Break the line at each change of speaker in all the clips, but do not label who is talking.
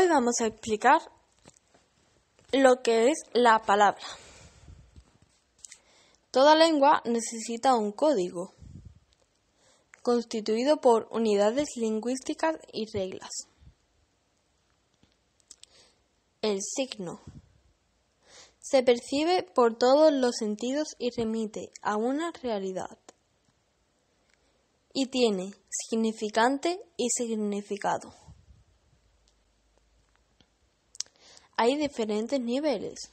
Hoy vamos a explicar lo que es la palabra. Toda lengua necesita un código constituido por unidades lingüísticas y reglas. El signo se percibe por todos los sentidos y remite a una realidad. Y tiene significante y significado. hay diferentes niveles,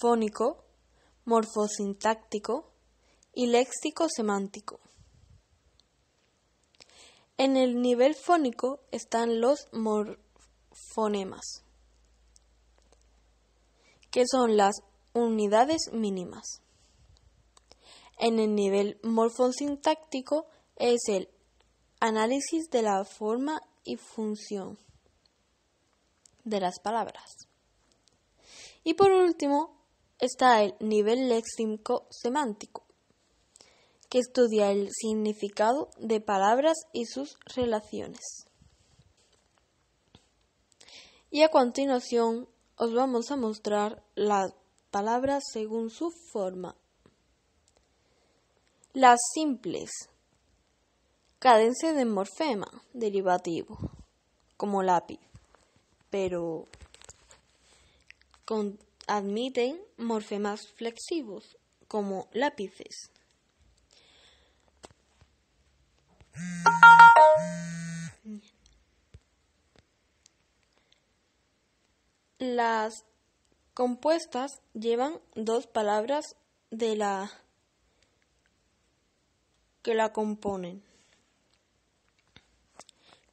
fónico, morfosintáctico y léxico-semántico. En el nivel fónico están los morfonemas, que son las unidades mínimas. En el nivel morfosintáctico es el análisis de la forma y función de las palabras. Y por último está el nivel léxico semántico, que estudia el significado de palabras y sus relaciones. Y a continuación os vamos a mostrar las palabras según su forma. Las simples. Cadencia de morfema derivativo, como lápiz pero admiten morfemas flexivos como lápices. Las compuestas llevan dos palabras de la que la componen,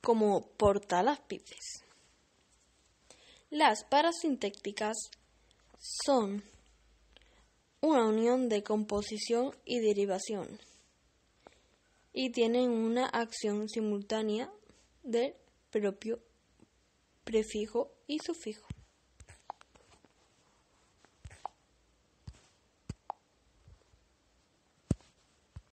como portalápices. Las parasintácticas son una unión de composición y derivación y tienen una acción simultánea del propio prefijo y sufijo.